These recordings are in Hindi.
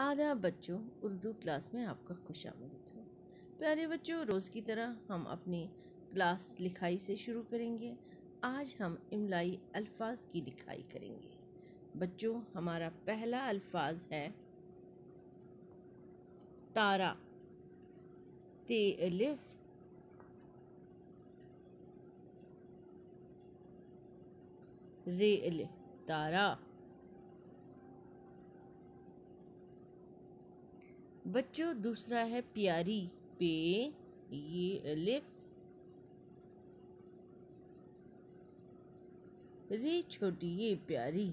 आदाब बच्चों उर्दू क्लास में आपका खुश आमदीद हो प्यारे बच्चों रोज़ की तरह हम अपनी क्लास लिखाई से शुरू करेंगे आज हम इमलाई अल्फाज की लिखाई करेंगे बच्चों हमारा पहला अल्फाज है तारा ते अलिफ रे अलिफ तारा बच्चों दूसरा है प्यारी पे ये अलिफ रे छोटी ये प्यारी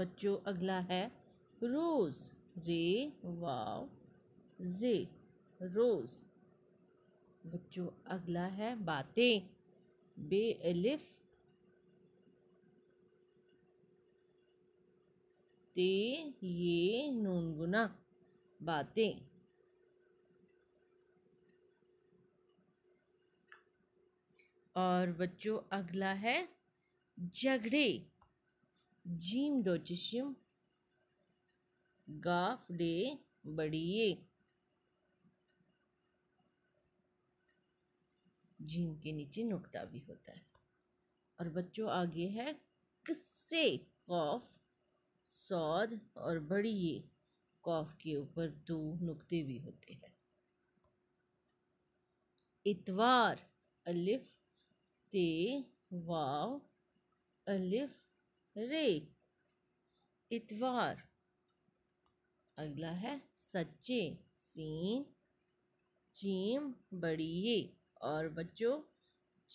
बच्चों अगला है रोज़ रे वाव जे रोज़ बच्चों अगला है बातें बे अलिफ ते ये नूनगुना बातें और बच्चों अगला है झगड़े जीम दो गाफ गाफड़े बड़िए जीम के नीचे नुकता भी होता है और बच्चों आगे है किस्से कॉफ सौद और बड़ी ये कौफ के ऊपर दो नुक्ते भी होते हैं इतवार अलिफ ते वाव अलिफ रे इतवार अगला है सच्चे सीन चीम बड़ी ये और बच्चों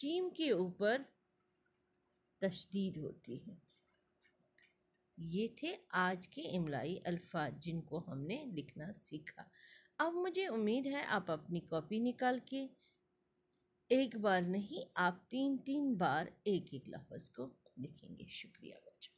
चीम के ऊपर तशदीद होती है ये थे आज के इमलाई अल्फाज जिनको हमने लिखना सीखा अब मुझे उम्मीद है आप अपनी कॉपी निकाल के एक बार नहीं आप तीन तीन बार एक एक लफ्ज़ को लिखेंगे शुक्रिया बच्चों